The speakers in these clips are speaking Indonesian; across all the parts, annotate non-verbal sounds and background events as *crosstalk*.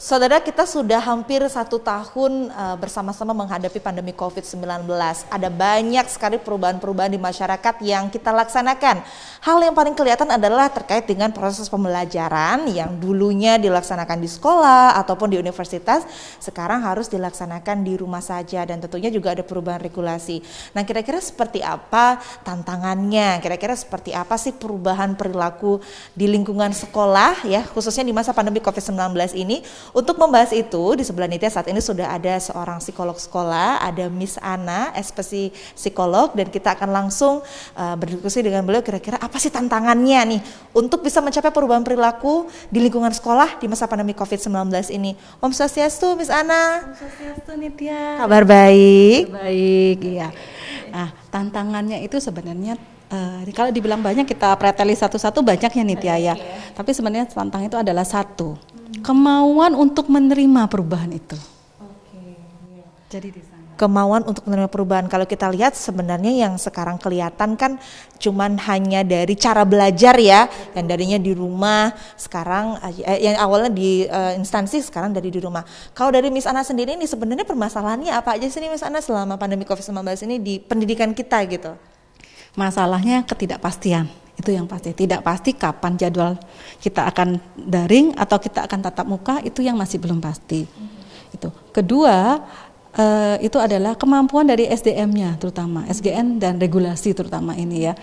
Saudara, kita sudah hampir satu tahun eh, bersama-sama menghadapi pandemi COVID-19. Ada banyak sekali perubahan-perubahan di masyarakat yang kita laksanakan. Hal yang paling kelihatan adalah terkait dengan proses pembelajaran yang dulunya dilaksanakan di sekolah ataupun di universitas, sekarang harus dilaksanakan di rumah saja dan tentunya juga ada perubahan regulasi. Nah, kira-kira seperti apa tantangannya? Kira-kira seperti apa sih perubahan perilaku di lingkungan sekolah ya, khususnya di masa pandemi COVID-19 ini? Untuk membahas itu di sebelah Nitya saat ini sudah ada seorang psikolog sekolah, ada Miss Ana, SPC psikolog dan kita akan langsung uh, berdiskusi dengan beliau kira-kira apa sih tantangannya nih untuk bisa mencapai perubahan perilaku di lingkungan sekolah di masa pandemi Covid-19 ini. Om Swastiastu, Miss Ana. Om Swastiastu, Nitya. Kabar baik? Kabar baik, iya. Nah, tantangannya itu sebenarnya uh, kalau dibilang banyak kita preteli satu-satu banyak ya Nitya ya. Iya. Tapi sebenarnya tantang itu adalah satu kemauan untuk menerima perubahan itu. Oke. Iya. Jadi di sana kemauan untuk menerima perubahan. Kalau kita lihat sebenarnya yang sekarang kelihatan kan cuman hanya dari cara belajar ya, yang darinya di rumah sekarang eh, yang awalnya di eh, instansi sekarang dari di rumah. Kalau dari Miss Ana sendiri ini sebenarnya permasalahannya apa aja sih nih Miss Ana selama pandemi Covid-19 ini di pendidikan kita gitu? Masalahnya ketidakpastian itu yang pasti. Tidak pasti kapan jadwal kita akan daring atau kita akan tatap muka itu yang masih belum pasti. Hmm. Itu. Kedua, Uh, itu adalah kemampuan dari SDM-nya terutama, SGN dan regulasi terutama ini ya.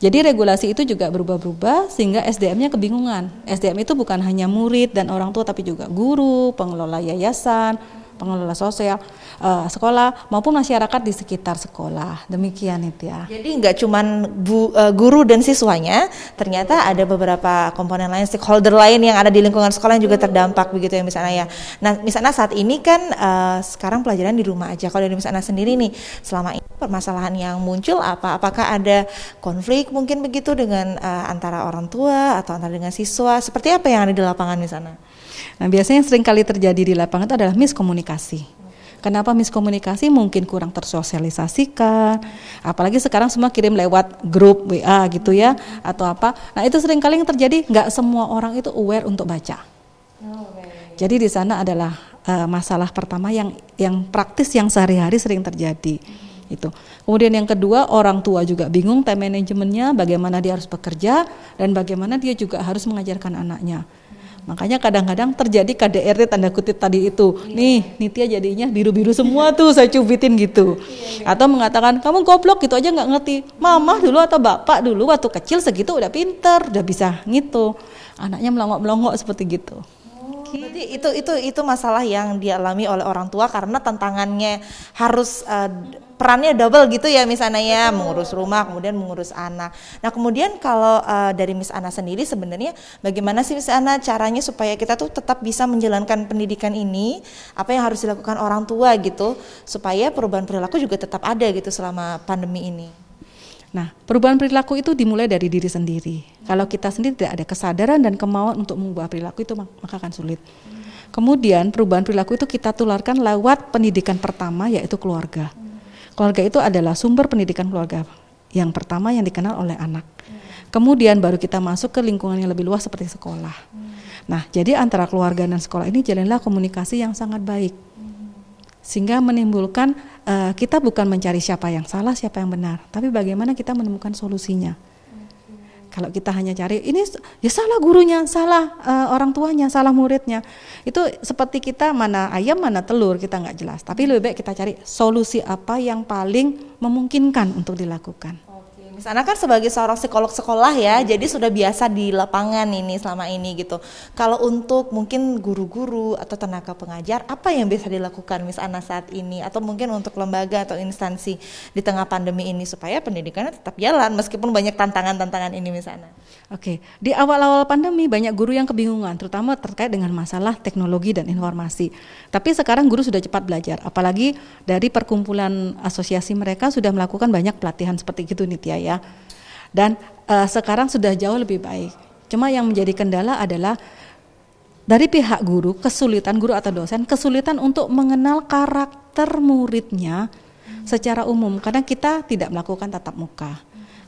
Jadi regulasi itu juga berubah-berubah sehingga SDM-nya kebingungan. SDM itu bukan hanya murid dan orang tua tapi juga guru, pengelola yayasan, pengelola sosial uh, sekolah maupun masyarakat di sekitar sekolah. Demikian itu ya. Jadi nggak cuma uh, eh, guru dan siswanya, ternyata ada beberapa komponen lain, stakeholder lain yang ada di lingkungan sekolah yang juga terdampak begitu ya misalnya ya. Nah, misalnya saat ini kan uh, sekarang pelajaran di rumah aja. Kalau dari misalnya sendiri nih, selama ini permasalahan yang muncul apa? Apakah ada konflik mungkin begitu dengan uh, antara orang tua atau antara dengan siswa? Seperti apa yang ada di lapangan di sana? Nah, biasanya yang sering kali terjadi di lapangan itu adalah miskomunikasi miskomunikasi. Kenapa miskomunikasi? Mungkin kurang tersosialisasikan. Apalagi sekarang semua kirim lewat grup WA gitu ya atau apa. Nah, itu seringkali yang terjadi nggak semua orang itu aware untuk baca. Jadi di sana adalah uh, masalah pertama yang yang praktis yang sehari-hari sering terjadi. Itu. Kemudian yang kedua, orang tua juga bingung time manajemennya, bagaimana dia harus bekerja dan bagaimana dia juga harus mengajarkan anaknya. Makanya kadang-kadang terjadi KDRT tanda kutip tadi itu. Iya. Nih, Nitya jadinya biru-biru semua tuh saya cubitin gitu. Atau mengatakan, kamu goblok gitu aja nggak ngerti. Mama dulu atau bapak dulu waktu kecil segitu udah pinter, udah bisa gitu. Anaknya melongok-melongok seperti gitu. Okay. Berarti itu itu itu masalah yang dialami oleh orang tua karena tantangannya harus uh, perannya double gitu ya Miss Ana ya, Betul. mengurus rumah kemudian mengurus anak. Nah, kemudian kalau uh, dari Miss Ana sendiri sebenarnya bagaimana sih Miss Ana caranya supaya kita tuh tetap bisa menjalankan pendidikan ini, apa yang harus dilakukan orang tua gitu supaya perubahan perilaku juga tetap ada gitu selama pandemi ini. Nah, perubahan perilaku itu dimulai dari diri sendiri kalau kita sendiri tidak ada kesadaran dan kemauan untuk mengubah perilaku itu maka akan sulit. Kemudian perubahan perilaku itu kita tularkan lewat pendidikan pertama yaitu keluarga. Keluarga itu adalah sumber pendidikan keluarga yang pertama yang dikenal oleh anak. Kemudian baru kita masuk ke lingkungan yang lebih luas seperti sekolah. Nah, jadi antara keluarga dan sekolah ini jalanlah komunikasi yang sangat baik. Sehingga menimbulkan uh, kita bukan mencari siapa yang salah, siapa yang benar, tapi bagaimana kita menemukan solusinya. Kalau kita hanya cari ini ya salah gurunya, salah uh, orang tuanya, salah muridnya. Itu seperti kita mana ayam mana telur kita nggak jelas. Tapi lebih baik kita cari solusi apa yang paling memungkinkan untuk dilakukan. Miss kan sebagai seorang psikolog sekolah ya, hmm. jadi sudah biasa di lapangan ini selama ini gitu. Kalau untuk mungkin guru-guru atau tenaga pengajar, apa yang bisa dilakukan Miss Ana saat ini? Atau mungkin untuk lembaga atau instansi di tengah pandemi ini supaya pendidikannya tetap jalan meskipun banyak tantangan-tantangan ini Miss Ana? Oke, di awal-awal pandemi banyak guru yang kebingungan, terutama terkait dengan masalah teknologi dan informasi. Tapi sekarang guru sudah cepat belajar, apalagi dari perkumpulan asosiasi mereka sudah melakukan banyak pelatihan seperti itu Nitya ya ya. Dan uh, sekarang sudah jauh lebih baik. Cuma yang menjadi kendala adalah dari pihak guru, kesulitan guru atau dosen, kesulitan untuk mengenal karakter muridnya secara umum karena kita tidak melakukan tatap muka.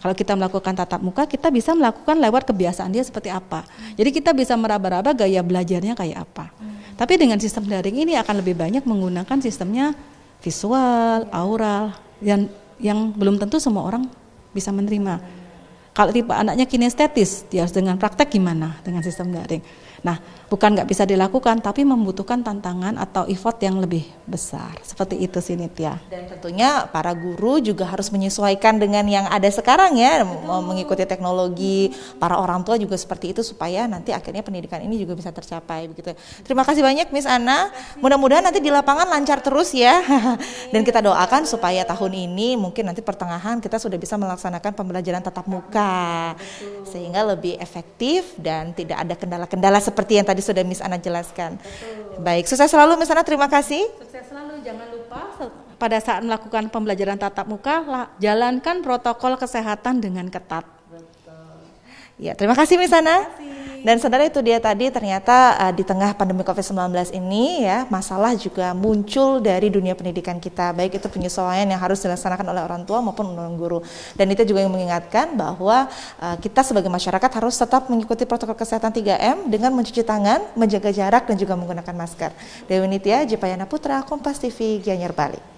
Kalau kita melakukan tatap muka, kita bisa melakukan lewat kebiasaan dia seperti apa. Jadi kita bisa meraba-raba gaya belajarnya kayak apa. Tapi dengan sistem daring ini akan lebih banyak menggunakan sistemnya visual, aural, yang yang belum tentu semua orang bisa menerima kalau tipe anaknya kinestetis, dia harus dengan praktek gimana dengan sistem daring. Nah, bukan nggak bisa dilakukan, tapi membutuhkan tantangan atau effort yang lebih besar. Seperti itu sih Nitya. Dan tentunya para guru juga harus menyesuaikan dengan yang ada sekarang ya, Betul. mengikuti teknologi. Para orang tua juga seperti itu supaya nanti akhirnya pendidikan ini juga bisa tercapai begitu. Terima kasih banyak Miss Anna. Mudah-mudahan nanti di lapangan lancar terus ya. *laughs* Dan kita doakan supaya tahun ini mungkin nanti pertengahan kita sudah bisa melaksanakan pembelajaran tatap muka bisa Betul. sehingga lebih efektif dan tidak ada kendala-kendala seperti yang tadi sudah Miss Ana jelaskan. Betul. Baik, sukses selalu Miss Ana, terima kasih. Sukses selalu, jangan lupa pada saat melakukan pembelajaran tatap muka, jalankan protokol kesehatan dengan ketat. Ya, terima kasih Misana. Terima Dan saudara itu dia tadi ternyata uh, di tengah pandemi COVID-19 ini ya masalah juga muncul dari dunia pendidikan kita baik itu penyesuaian yang harus dilaksanakan oleh orang tua maupun orang guru. Dan itu juga yang mengingatkan bahwa uh, kita sebagai masyarakat harus tetap mengikuti protokol kesehatan 3M dengan mencuci tangan, menjaga jarak dan juga menggunakan masker. Dewi Nitya, Jepayana Putra, Kompas TV, Gianyar Bali.